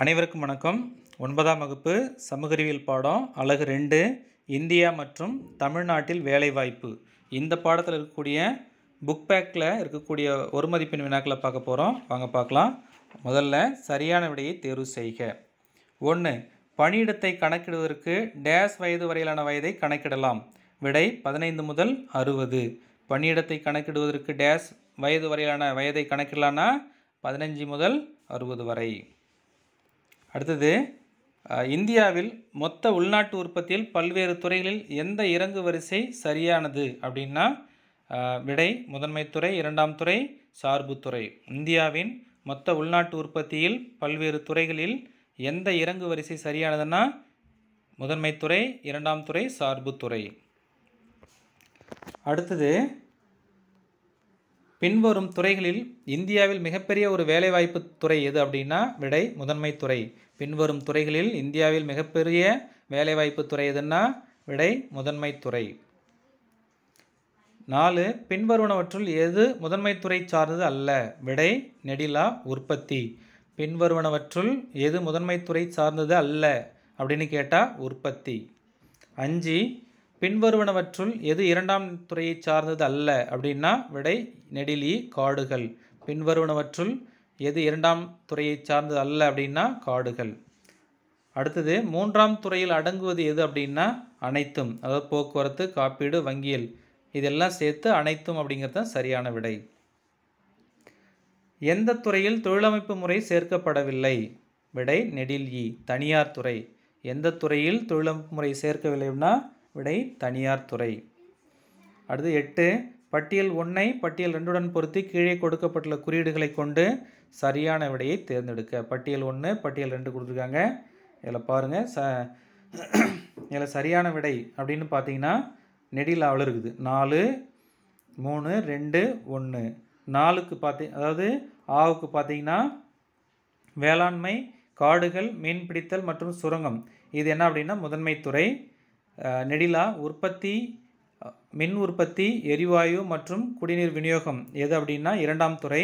அனைவருக்கும் வணக்கம் ஒன்பதாம் வகுப்பு சமூக அறிவியல் பாடம் அழகு ரெண்டு இந்தியா மற்றும் தமிழ்நாட்டில் வேலைவாய்ப்பு இந்த பாடத்தில் இருக்கக்கூடிய புக் பேக்கில் இருக்கக்கூடிய ஒரு மதிப்பெண் வினாக்களை பார்க்க போகிறோம் வாங்க பார்க்கலாம் முதல்ல சரியான விடையை தேர்வு செய்க ஒன்று பணியிடத்தை கணக்கிடுவதற்கு டேஸ் வயது வரையிலான வயதை கணக்கிடலாம் விடை பதினைந்து முதல் அறுபது பணியிடத்தை கணக்கிடுவதற்கு டேஸ் வயது வரையிலான வயதை கணக்கிடலான்னா பதினஞ்சு முதல் அறுபது வரை அடுத்தது இந்தியாவில் மொத்த உள்நாட்டு உற்பத்தியில் பல்வேறு துறைகளில் எந்த இறங்கு வரிசை சரியானது அப்படின்னா விடை முதன்மை துறை இரண்டாம் துறை சார்பு துறை இந்தியாவின் மொத்த உள்நாட்டு உற்பத்தியில் பல்வேறு துறைகளில் எந்த இறங்கு வரிசை சரியானதுன்னா முதன்மை துறை இரண்டாம் துறை சார்பு துறை அடுத்தது பின்வரும் துறைகளில் இந்தியாவில் மிகப்பெரிய ஒரு வேலைவாய்ப்பு துறை எது அப்படின்னா விடை முதன்மை துறை பின்வரும் துறைகளில் இந்தியாவில் மிகப்பெரிய வேலைவாய்ப்பு துறை எதுன்னா விடை முதன்மை துறை நாலு பின்வருவனவற்றுள் எது முதன்மை துறை சார்ந்தது அல்ல விடை நெடிலா உற்பத்தி பின்வருவனவற்றுள் எது முதன்மை துறை சார்ந்தது அல்ல அப்படின்னு கேட்டால் உற்பத்தி அஞ்சு பின்வருவனவற்றுள் எது இரண்டாம் துறையை சார்ந்தது அல்ல அப்படின்னா விடை நெடிலி காடுகள் பின்வருவனவற்றுள் எது இரண்டாம் துறையை சார்ந்தது அல்ல அப்படின்னா காடுகள் அடுத்தது மூன்றாம் துறையில் அடங்குவது எது அப்படின்னா அனைத்தும் அதாவது போக்குவரத்து காப்பீடு வங்கியல் இதெல்லாம் சேர்த்து அனைத்தும் அப்படிங்கிறது தான் சரியான விடை எந்த துறையில் தொழிலமைப்பு முறை சேர்க்கப்படவில்லை விடை நெடில் இ தனியார் துறை எந்த துறையில் தொழிலமைப்பு முறை சேர்க்கவில்லைன்னா விடை தனியார் துறை அடுத்து எட்டு பட்டியல் ஒன்றை பட்டியல் ரெண்டுடன் பொருத்தி கீழே கொடுக்கப்பட்டுள்ள குறியீடுகளை கொண்டு சரியான விடையை தேர்ந்தெடுக்க பட்டியல் ஒன்று பட்டியல் ரெண்டு கொடுத்துருக்காங்க இதில் பாருங்கள் ச இதில் சரியான விடை அப்படின்னு பார்த்தீங்கன்னா நெடிலாவில் இருக்குது நாலு மூணு ரெண்டு ஒன்று நாலுக்கு பார்த்தி அதாவது ஆவுக்கு பார்த்தீங்கன்னா வேளாண்மை காடுகள் மீன்பிடித்தல் மற்றும் சுரங்கம் இது என்ன அப்படின்னா முதன்மை துறை நெடிலா உற்பத்தி மின் உற்பத்தி எரிவாயு மற்றும் குடிநீர் விநியோகம் எது அப்படின்னா இரண்டாம் துறை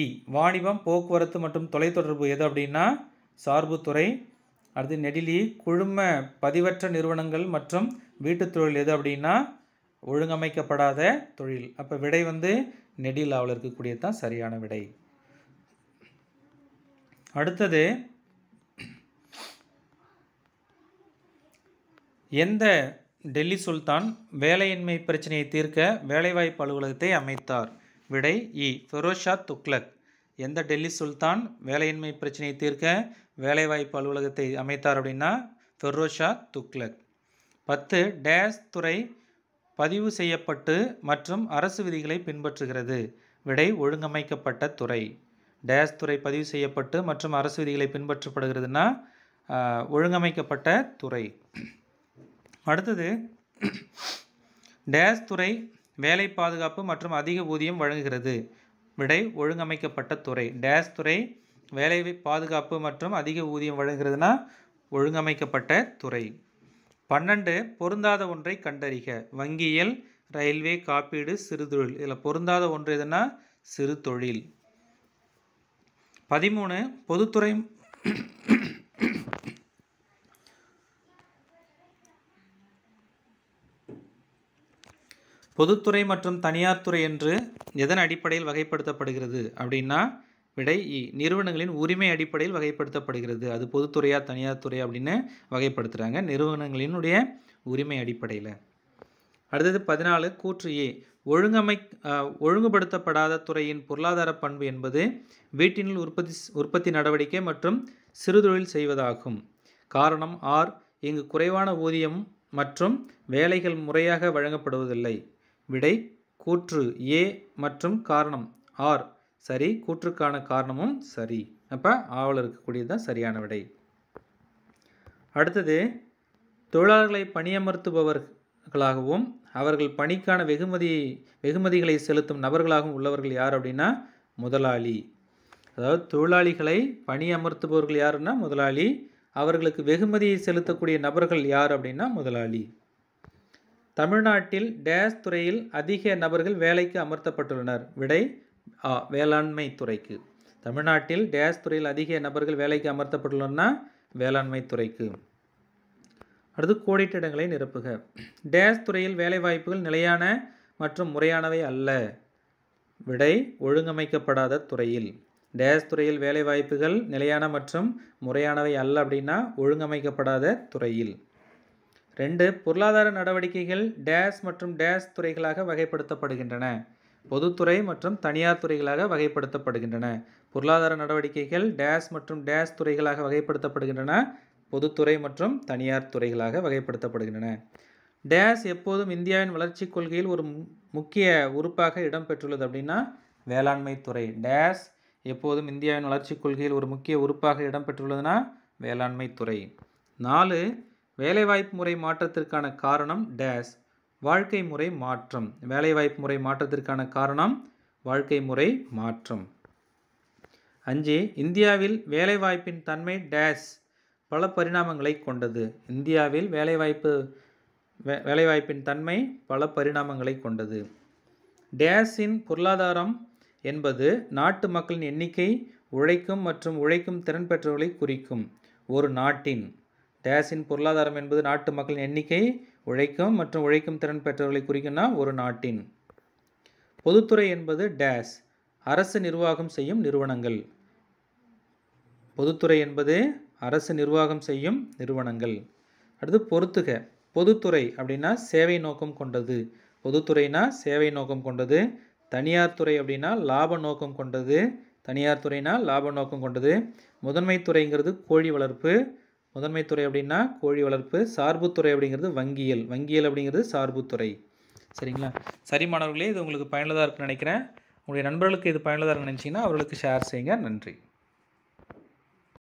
இ வாணிபம் போக்குவரத்து மற்றும் தொலைத்தொடர்பு எது அப்படின்னா சார்புத்துறை அடுத்து நெடிலி குழும பதிவற்ற நிறுவனங்கள் மற்றும் வீட்டுத் தொழில் எது அப்படின்னா ஒழுங்கமைக்கப்படாத தொழில் அப்போ விடை வந்து நெடிலாவில் இருக்கக்கூடியது தான் சரியான விடை அடுத்தது எந்த டெல்லி சுல்தான் வேலையின்மை பிரச்சனையை தீர்க்க வேலைவாய்ப்பு அலுவலகத்தை அமைத்தார் விடை இ ஃபெரோஷா துக்லக் எந்த டெல்லி சுல்தான் வேலையின்மை பிரச்சனையை தீர்க்க வேலைவாய்ப்பு அலுவலகத்தை அமைத்தார் அப்படின்னா ஃபெரோஷா துக்லக் பத்து டேஸ் துறை பதிவு செய்யப்பட்டு மற்றும் அரசு விதிகளை பின்பற்றுகிறது விடை ஒழுங்கமைக்கப்பட்ட துறை டேஸ் துறை பதிவு செய்யப்பட்டு மற்றும் அரசு விதிகளை பின்பற்றப்படுகிறதுனா ஒழுங்கமைக்கப்பட்ட துறை அடுத்தது டேஸ் துறை வேலை பாதுகாப்பு மற்றும் அதிக ஊதியம் வழங்குகிறது விடை ஒழுங்கமைக்கப்பட்ட துறை டேஸ் துறை வேலை பாதுகாப்பு மற்றும் அதிக ஊதியம் வழங்குகிறதுனா ஒழுங்கமைக்கப்பட்ட துறை பன்னெண்டு பொருந்தாத ஒன்றை கண்டறிக வங்கியல் ரயில்வே காப்பீடு சிறுதொழில் இதில் பொருந்தாத ஒன்று எதுனா சிறு தொழில் பதிமூணு பொதுத்துறை பொதுத்துறை மற்றும் தனியார் துறை என்று எதன் அடிப்படையில் வகைப்படுத்தப்படுகிறது அப்படின்னா விடை இ நிறுவனங்களின் உரிமை அடிப்படையில் வகைப்படுத்தப்படுகிறது அது பொதுத்துறையா தனியார் துறை அப்படின்னு வகைப்படுத்துகிறாங்க நிறுவனங்களினுடைய உரிமை அடிப்படையில் அடுத்தது பதினாலு கூற்று ஏ ஒழுங்கமை ஒழுங்குபடுத்தப்படாத துறையின் பொருளாதார பண்பு என்பது வீட்டினுள் உற்பத்தி உற்பத்தி நடவடிக்கை மற்றும் சிறுதொழில் செய்வதாகும் காரணம் ஆர் இங்கு குறைவான ஊதியம் மற்றும் வேலைகள் முறையாக வழங்கப்படுவதில்லை விடை கூற்று ஏ மற்றும் காரணம் ஆர் சரி கூற்றுக்கான காரணமும் சரி அப்போ ஆவல் இருக்கக்கூடியது தான் சரியான விடை அடுத்தது தொழிலாளர்களை பணியமர்த்துபவர்களாகவும் அவர்கள் பணிக்கான வெகுமதி வெகுமதிகளை செலுத்தும் நபர்களாகவும் உள்ளவர்கள் யார் அப்படின்னா முதலாளி அதாவது தொழிலாளிகளை பணியமர்த்துபவர்கள் யாருன்னா முதலாளி அவர்களுக்கு வெகுமதியை செலுத்தக்கூடிய நபர்கள் யார் அப்படின்னா முதலாளி தமிழ்நாட்டில் டேஸ் துறையில் அதிக நபர்கள் வேலைக்கு அமர்த்தப்பட்டுள்ளனர் விடை ஆ வேளாண்மை துறைக்கு தமிழ்நாட்டில் டேஸ் துறையில் அதிக நபர்கள் வேலைக்கு அமர்த்தப்பட்டுள்ளனா வேளாண்மை துறைக்கு அடுத்து கோடிட்டிடங்களை நிரப்புக டேஸ் துறையில் வேலைவாய்ப்புகள் நிலையான மற்றும் முறையானவை அல்ல விடை ஒழுங்கமைக்கப்படாத துறையில் டேஸ் துறையில் வேலைவாய்ப்புகள் நிலையான மற்றும் முறையானவை அல்ல அப்படின்னா ஒழுங்கமைக்கப்படாத துறையில் ரெண்டு பொருளாதார நடவடிக்கைகள் டேஸ் மற்றும் டேஸ் துறைகளாக வகைப்படுத்தப்படுகின்றன பொதுத்துறை மற்றும் தனியார் துறைகளாக வகைப்படுத்தப்படுகின்றன பொருளாதார நடவடிக்கைகள் டேஸ் மற்றும் டேஸ் துறைகளாக வகைப்படுத்தப்படுகின்றன பொதுத்துறை மற்றும் தனியார் துறைகளாக வகைப்படுத்தப்படுகின்றன டேஸ் எப்போதும் இந்தியாவின் வளர்ச்சிக் கொள்கையில் ஒரு முக்கிய உறுப்பாக இடம்பெற்றுள்ளது அப்படின்னா வேளாண்மை துறை டேஸ் எப்போதும் இந்தியாவின் வளர்ச்சிக் கொள்கையில் ஒரு முக்கிய உறுப்பாக இடம்பெற்றுள்ளதுன்னா வேளாண்மை துறை நாலு வேலைவாய்ப்பு முறை மாற்றத்திற்கான காரணம் டேஸ் வாழ்க்கை முறை மாற்றம் வேலைவாய்ப்பு முறை மாற்றத்திற்கான காரணம் வாழ்க்கை முறை மாற்றம் அஞ்சு இந்தியாவில் வேலைவாய்ப்பின் தன்மை டேஸ் பல பரிணாமங்களை கொண்டது இந்தியாவில் வேலைவாய்ப்பு வே வேலைவாய்ப்பின் தன்மை பல பரிணாமங்களை கொண்டது டேஸின் பொருளாதாரம் என்பது நாட்டு மக்களின் எண்ணிக்கை உழைக்கும் மற்றும் உழைக்கும் திறன் பெற்றவர்களை குறிக்கும் ஒரு நாட்டின் டேஸின் பொருளாதாரம் என்பது நாட்டு மக்களின் எண்ணிக்கை உழைக்கும் மற்றும் உழைக்கும் திறன் பெற்றவர்களை குறிக்கும்னா ஒரு நாட்டின் பொதுத்துறை என்பது டேஸ் அரசு நிர்வாகம் செய்யும் நிறுவனங்கள் பொதுத்துறை என்பது அரசு நிர்வாகம் செய்யும் நிறுவனங்கள் அடுத்து பொறுத்துக பொதுத்துறை அப்படின்னா சேவை நோக்கம் கொண்டது பொதுத்துறைனா சேவை நோக்கம் கொண்டது தனியார் துறை அப்படின்னா லாப நோக்கம் கொண்டது தனியார் துறைனா லாப நோக்கம் கொண்டது முதன்மை துறைங்கிறது கோழி வளர்ப்பு முதன்மைத்துறை அப்படின்னா கோழி வளர்ப்பு சார்புத்துறை அப்படிங்கிறது வங்கியல் வங்கியல் அப்படிங்கிறது சார்புத்துறை சரிங்களா சரி மாணவர்களே இது உங்களுக்கு பயனுள்ளதாக இருக்குன்னு நினைக்கிறேன் உங்களுடைய நண்பர்களுக்கு இது பயனுள்ளதாக நினச்சிங்கன்னா அவர்களுக்கு ஷேர் செய்யுங்க நன்றி